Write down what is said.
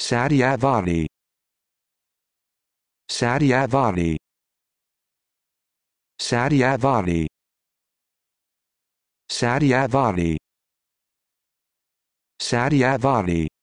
Satyavati. Satyavati. Satyavati. Satyavati. Satyavati.